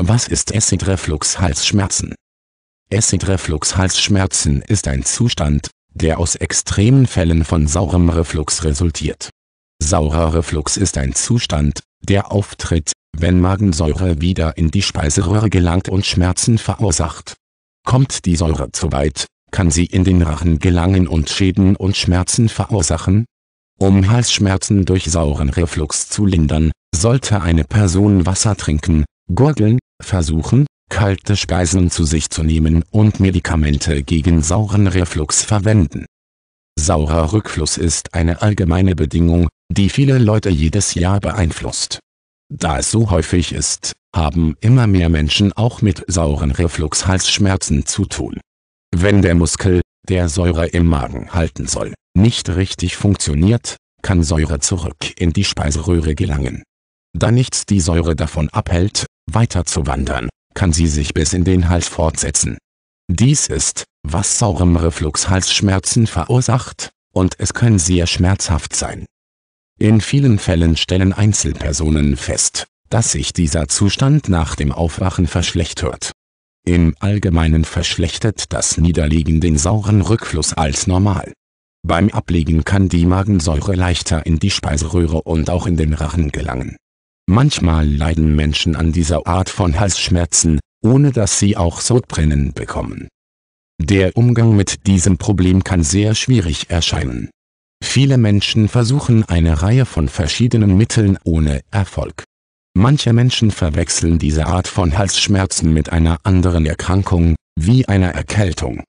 Was ist Acid-Reflux-Halsschmerzen? Acid-Reflux-Halsschmerzen ist ein Zustand, der aus extremen Fällen von saurem Reflux resultiert. Saurer Reflux ist ein Zustand, der auftritt, wenn Magensäure wieder in die Speiseröhre gelangt und Schmerzen verursacht. Kommt die Säure zu weit, kann sie in den Rachen gelangen und Schäden und Schmerzen verursachen? Um Halsschmerzen durch sauren Reflux zu lindern, sollte eine Person Wasser trinken, gurgeln versuchen, kalte Speisen zu sich zu nehmen und Medikamente gegen sauren Reflux verwenden. Saurer Rückfluss ist eine allgemeine Bedingung, die viele Leute jedes Jahr beeinflusst. Da es so häufig ist, haben immer mehr Menschen auch mit sauren Reflux Halsschmerzen zu tun. Wenn der Muskel, der Säure im Magen halten soll, nicht richtig funktioniert, kann Säure zurück in die Speiseröhre gelangen da nichts die Säure davon abhält, weiter zu wandern, kann sie sich bis in den Hals fortsetzen. Dies ist, was saurem Reflux Halsschmerzen verursacht, und es können sehr schmerzhaft sein. In vielen Fällen stellen Einzelpersonen fest, dass sich dieser Zustand nach dem Aufwachen verschlechtert. Im Allgemeinen verschlechtert das Niederliegen den sauren Rückfluss als normal. Beim Ablegen kann die Magensäure leichter in die Speiseröhre und auch in den Rachen gelangen Manchmal leiden Menschen an dieser Art von Halsschmerzen, ohne dass sie auch Sodbrennen bekommen. Der Umgang mit diesem Problem kann sehr schwierig erscheinen. Viele Menschen versuchen eine Reihe von verschiedenen Mitteln ohne Erfolg. Manche Menschen verwechseln diese Art von Halsschmerzen mit einer anderen Erkrankung, wie einer Erkältung.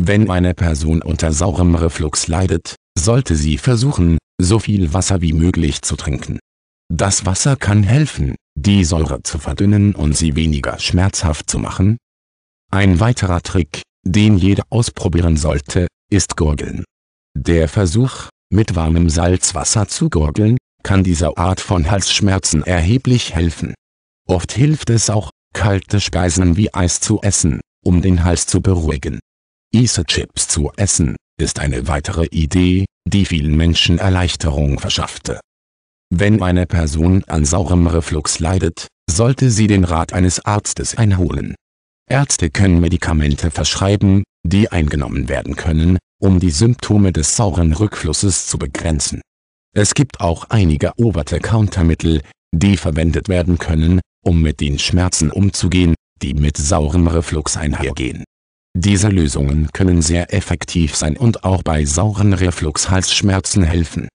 Wenn eine Person unter saurem Reflux leidet, sollte sie versuchen, so viel Wasser wie möglich zu trinken. Das Wasser kann helfen, die Säure zu verdünnen und sie weniger schmerzhaft zu machen. Ein weiterer Trick, den jeder ausprobieren sollte, ist Gurgeln. Der Versuch, mit warmem Salzwasser zu gurgeln, kann dieser Art von Halsschmerzen erheblich helfen. Oft hilft es auch, kalte Speisen wie Eis zu essen, um den Hals zu beruhigen. Isechips zu essen, ist eine weitere Idee, die vielen Menschen Erleichterung verschaffte. Wenn eine Person an saurem Reflux leidet, sollte sie den Rat eines Arztes einholen. Ärzte können Medikamente verschreiben, die eingenommen werden können, um die Symptome des sauren Rückflusses zu begrenzen. Es gibt auch einige oberte the counter mittel die verwendet werden können, um mit den Schmerzen umzugehen, die mit saurem Reflux einhergehen. Diese Lösungen können sehr effektiv sein und auch bei sauren Reflux-Halsschmerzen helfen.